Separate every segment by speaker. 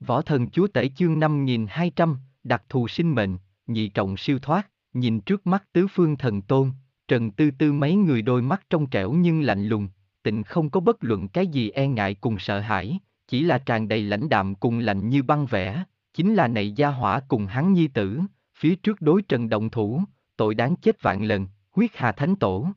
Speaker 1: Võ thần chúa tể chương 5200, đặc thù sinh mệnh, nhị trọng siêu thoát, nhìn trước mắt tứ phương thần tôn, trần tư tư mấy người đôi mắt trong trẻo nhưng lạnh lùng, tịnh không có bất luận cái gì e ngại cùng sợ hãi, chỉ là tràn đầy lãnh đạm cùng lạnh như băng vẽ, chính là này gia hỏa cùng hắn nhi tử, phía trước đối trần động thủ, tội đáng chết vạn lần, huyết hà thánh tổ.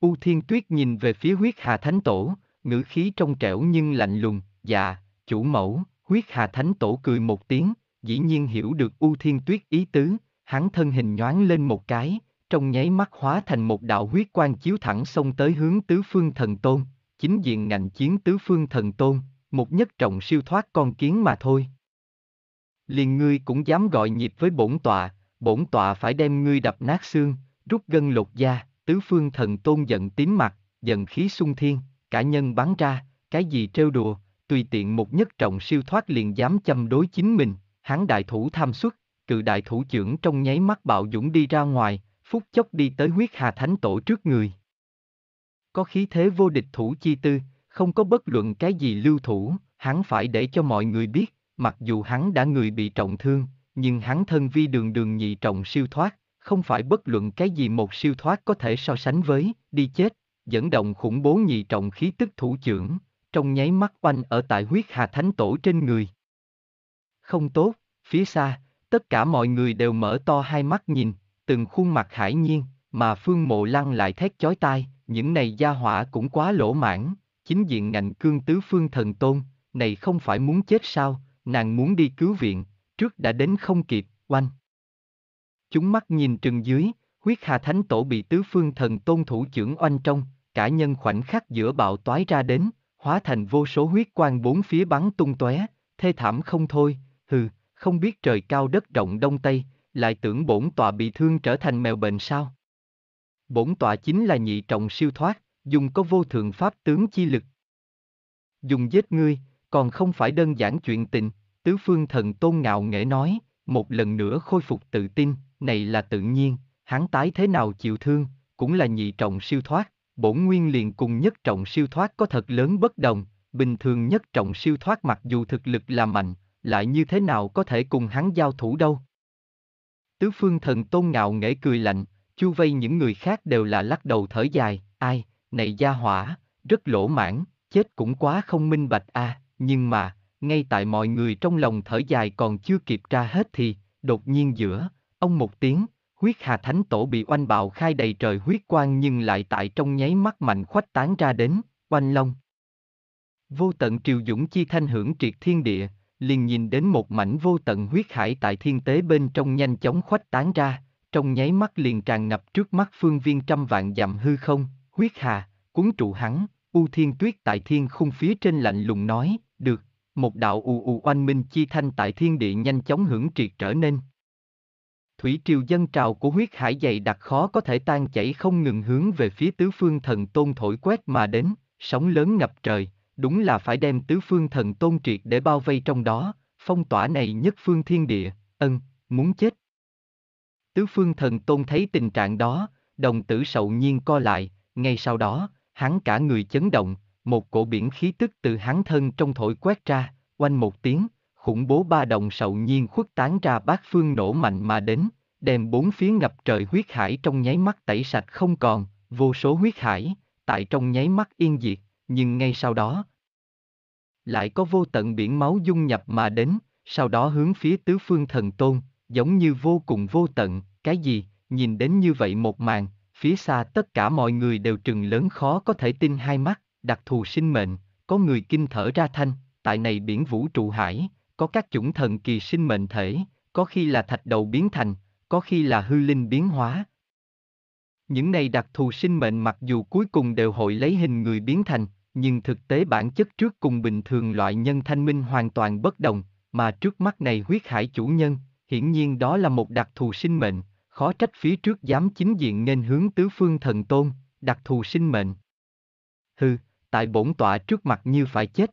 Speaker 1: U Thiên Tuyết nhìn về phía huyết hà thánh tổ, ngữ khí trong trẻo nhưng lạnh lùng, dạ, chủ mẫu, Huyết Hà Thánh Tổ cười một tiếng, dĩ nhiên hiểu được U Thiên Tuyết ý tứ, hắn thân hình nhoáng lên một cái, trong nháy mắt hóa thành một đạo huyết quang chiếu thẳng xông tới hướng tứ phương thần tôn, chính diện ngành chiến tứ phương thần tôn, một nhất trọng siêu thoát con kiến mà thôi. Liền ngươi cũng dám gọi nhịp với bổn tọa, bổn tọa phải đem ngươi đập nát xương, rút gân lột da, tứ phương thần tôn giận tím mặt, giận khí sung thiên, cả nhân bắn ra, cái gì trêu đùa, tùy tiện một nhất trọng siêu thoát liền dám châm đối chính mình, hắn đại thủ tham xuất, cự đại thủ trưởng trong nháy mắt bạo dũng đi ra ngoài, phút chốc đi tới huyết hà thánh tổ trước người. Có khí thế vô địch thủ chi tư, không có bất luận cái gì lưu thủ, hắn phải để cho mọi người biết, mặc dù hắn đã người bị trọng thương, nhưng hắn thân vi đường đường nhị trọng siêu thoát, không phải bất luận cái gì một siêu thoát có thể so sánh với, đi chết, dẫn động khủng bố nhị trọng khí tức thủ trưởng, trong nháy mắt oanh ở tại huyết hà thánh tổ trên người. Không tốt, phía xa, tất cả mọi người đều mở to hai mắt nhìn, từng khuôn mặt hải nhiên, mà phương mộ lăng lại thét chói tai, những này gia hỏa cũng quá lỗ mãn, chính diện ngành cương tứ phương thần tôn, này không phải muốn chết sao, nàng muốn đi cứu viện, trước đã đến không kịp, oanh. Chúng mắt nhìn trừng dưới, huyết hà thánh tổ bị tứ phương thần tôn thủ trưởng oanh trong, cả nhân khoảnh khắc giữa bạo toái ra đến, hóa thành vô số huyết quang bốn phía bắn tung tóe, thê thảm không thôi, hừ, không biết trời cao đất rộng đông tây, lại tưởng bổn tọa bị thương trở thành mèo bệnh sao. Bổn tọa chính là nhị trọng siêu thoát, dùng có vô thượng pháp tướng chi lực. Dùng giết ngươi, còn không phải đơn giản chuyện tình, tứ phương thần tôn ngạo nghễ nói, một lần nữa khôi phục tự tin, này là tự nhiên, hắn tái thế nào chịu thương, cũng là nhị trọng siêu thoát, bổn nguyên liền cùng nhất trọng siêu thoát có thật lớn bất đồng, bình thường nhất trọng siêu thoát mặc dù thực lực là mạnh, lại như thế nào có thể cùng hắn giao thủ đâu. Tứ phương thần tôn ngạo nghễ cười lạnh, chu vây những người khác đều là lắc đầu thở dài, ai, này gia hỏa, rất lỗ mãn, chết cũng quá không minh bạch a, à, nhưng mà, ngay tại mọi người trong lòng thở dài còn chưa kịp ra hết thì, đột nhiên giữa, ông một tiếng, Huyết Hà Thánh Tổ bị oanh bạo khai đầy trời huyết quang nhưng lại tại trong nháy mắt mạnh khoách tán ra đến, oanh long. Vô tận triều dũng chi thanh hưởng triệt thiên địa, liền nhìn đến một mảnh vô tận huyết hải tại thiên tế bên trong nhanh chóng khoách tán ra, trong nháy mắt liền tràn ngập trước mắt phương viên trăm vạn dặm hư không, huyết hà, cuốn trụ hắn, U Thiên Tuyết tại thiên khung phía trên lạnh lùng nói, được, một đạo ù ù oanh minh chi thanh tại thiên địa nhanh chóng hưởng triệt trở nên, thủy triều dân trào của huyết hải dày đặc khó có thể tan chảy không ngừng hướng về phía tứ phương thần tôn thổi quét mà đến, sóng lớn ngập trời, đúng là phải đem tứ phương thần tôn triệt để bao vây trong đó, phong tỏa này nhất phương thiên địa, ân, muốn chết. Tứ phương thần tôn thấy tình trạng đó, đồng tử sầu nhiên co lại, ngay sau đó, hắn cả người chấn động, một cổ biển khí tức từ hắn thân trong thổi quét ra, oanh một tiếng, khủng bố ba đồng sậu nhiên khuất tán ra bát phương nổ mạnh mà đến, đem bốn phía ngập trời huyết hải trong nháy mắt tẩy sạch không còn, vô số huyết hải, tại trong nháy mắt yên diệt, nhưng ngay sau đó, lại có vô tận biển máu dung nhập mà đến, sau đó hướng phía tứ phương thần tôn, giống như vô cùng vô tận, cái gì, nhìn đến như vậy một màn, phía xa tất cả mọi người đều trừng lớn khó có thể tin hai mắt, đặc thù sinh mệnh, có người kinh thở ra thanh, tại này biển vũ trụ hải, có các chủng thần kỳ sinh mệnh thể, có khi là thạch đầu biến thành, có khi là hư linh biến hóa. Những này đặc thù sinh mệnh mặc dù cuối cùng đều hội lấy hình người biến thành, nhưng thực tế bản chất trước cùng bình thường loại nhân thanh minh hoàn toàn bất đồng, mà trước mắt này huyết hải chủ nhân, hiển nhiên đó là một đặc thù sinh mệnh, khó trách phía trước dám chính diện nên hướng tứ phương thần tôn, đặc thù sinh mệnh. Hừ, tại bổn tọa trước mặt như phải chết.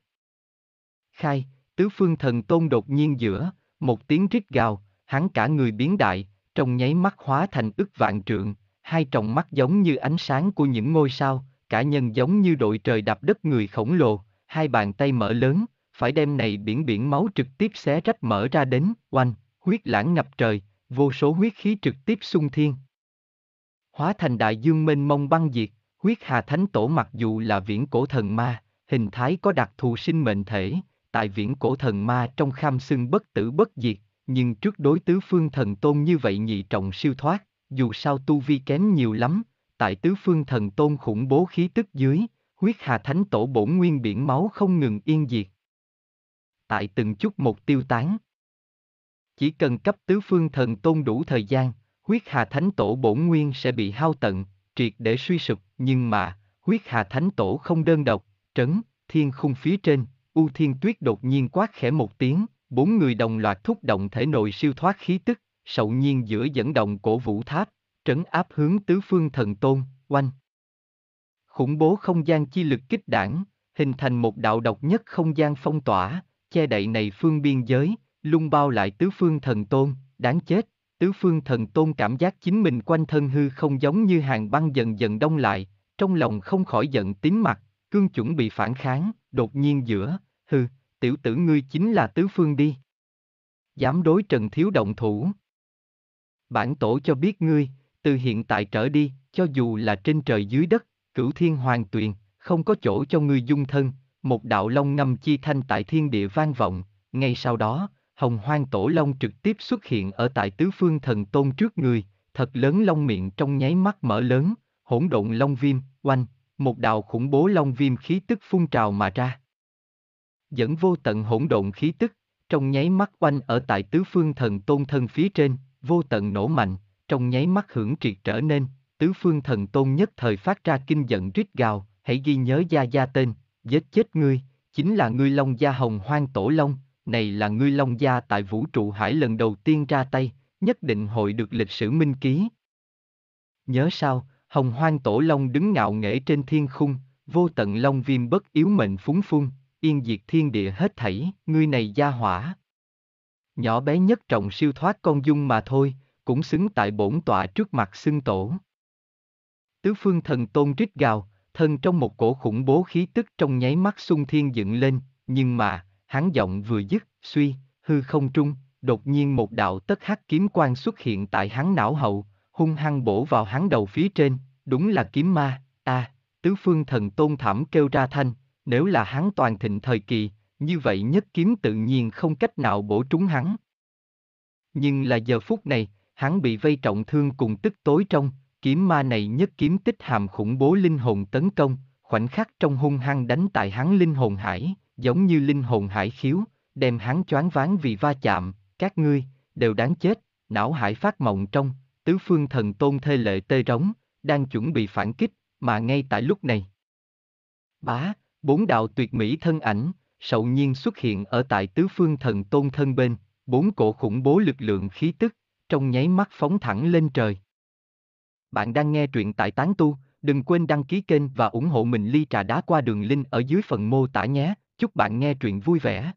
Speaker 1: Khai, Tứ phương thần tôn đột nhiên giữa, một tiếng rít gào, hắn cả người biến đại, trong nháy mắt hóa thành ức vạn trượng, hai tròng mắt giống như ánh sáng của những ngôi sao, cả nhân giống như đội trời đạp đất người khổng lồ, hai bàn tay mở lớn, phải đem này biển biển máu trực tiếp xé rách mở ra đến, oanh, huyết lãng ngập trời, vô số huyết khí trực tiếp xung thiên. Hóa thành đại dương mênh mông băng diệt, huyết hà thánh tổ mặc dù là viễn cổ thần ma, hình thái có đặc thù sinh mệnh thể, tại viễn cổ thần ma trong kham xưng bất tử bất diệt, nhưng trước đối tứ phương thần tôn như vậy nhị trọng siêu thoát, dù sao tu vi kém nhiều lắm, tại tứ phương thần tôn khủng bố khí tức dưới, huyết hà thánh tổ bổn nguyên biển máu không ngừng yên diệt. Tại từng chút một tiêu tán. Chỉ cần cấp tứ phương thần tôn đủ thời gian, huyết hà thánh tổ bổn nguyên sẽ bị hao tận, triệt để suy sụp, nhưng mà, huyết hà thánh tổ không đơn độc, trấn, thiên khung phía trên, U Thiên Tuyết đột nhiên quát khẽ một tiếng, bốn người đồng loạt thúc động thể nội siêu thoát khí tức, sậu nhiên giữa dẫn động cổ vũ tháp, trấn áp hướng tứ phương thần tôn, oanh. Khủng bố không gian chi lực kích đảng, hình thành một đạo độc nhất không gian phong tỏa, che đậy này phương biên giới, lung bao lại tứ phương thần tôn, đáng chết, tứ phương thần tôn cảm giác chính mình quanh thân hư không giống như hàng băng dần dần đông lại, trong lòng không khỏi giận tím mặt, cương chuẩn bị phản kháng, đột nhiên giữa, hừ, tiểu tử ngươi chính là tứ phương đi. Dám đối Trần Thiếu động thủ. Bản tổ cho biết ngươi, từ hiện tại trở đi, cho dù là trên trời dưới đất, cửu thiên hoàng tuyền, không có chỗ cho ngươi dung thân, một đạo long ngâm chi thanh tại thiên địa vang vọng, ngay sau đó, hồng hoang tổ long trực tiếp xuất hiện ở tại tứ phương thần tôn trước ngươi. thật lớn long miệng trong nháy mắt mở lớn, hỗn độn long viêm, oanh, một đạo khủng bố long viêm khí tức phun trào mà ra dẫn vô tận hỗn độn khí tức, trong nháy mắt quanh ở tại tứ phương thần tôn thân phía trên, vô tận nổ mạnh, trong nháy mắt hưởng triệt trở nên, tứ phương thần tôn nhất thời phát ra kinh giận rít gào, hãy ghi nhớ gia gia tên, giết chết ngươi, chính là ngươi long gia hồng hoang tổ long, này là ngươi long gia tại vũ trụ hải lần đầu tiên ra tay, nhất định hội được lịch sử minh ký. Nhớ sao, hồng hoang tổ long đứng ngạo nghễ trên thiên khung, vô tận long viêm bất yếu mệnh phúng phun, yên diệt thiên địa hết thảy, ngươi này gia hỏa. Nhỏ bé nhất trọng siêu thoát con dung mà thôi, cũng xứng tại bổn tọa trước mặt xưng tổ. Tứ phương thần tôn rít gào, thân trong một cổ khủng bố khí tức trong nháy mắt xung thiên dựng lên, nhưng mà, hắn giọng vừa dứt, suy, hư không trung, đột nhiên một đạo tất hắc kiếm quan xuất hiện tại hắn não hậu, hung hăng bổ vào hắn đầu phía trên, đúng là kiếm ma, a à, tứ phương thần tôn thảm kêu ra thanh, nếu là hắn toàn thịnh thời kỳ, như vậy nhất kiếm tự nhiên không cách nào bổ trúng hắn. Nhưng là giờ phút này, hắn bị vây trọng thương cùng tức tối trong, kiếm ma này nhất kiếm tích hàm khủng bố linh hồn tấn công, khoảnh khắc trong hung hăng đánh tại hắn linh hồn hải, giống như linh hồn hải khiếu, đem hắn choáng váng vì va chạm, các ngươi, đều đáng chết, não hải phát mộng trong, tứ phương thần tôn thê lệ tê rống, đang chuẩn bị phản kích, mà ngay tại lúc này. Bá, bốn đạo tuyệt mỹ thân ảnh, sậu nhiên xuất hiện ở tại tứ phương thần tôn thân bên, bốn cổ khủng bố lực lượng khí tức, trong nháy mắt phóng thẳng lên trời. Bạn đang nghe truyện tại Tán Tu, đừng quên đăng ký kênh và ủng hộ mình ly trà đá qua đường link ở dưới phần mô tả nhé, chúc bạn nghe truyện vui vẻ.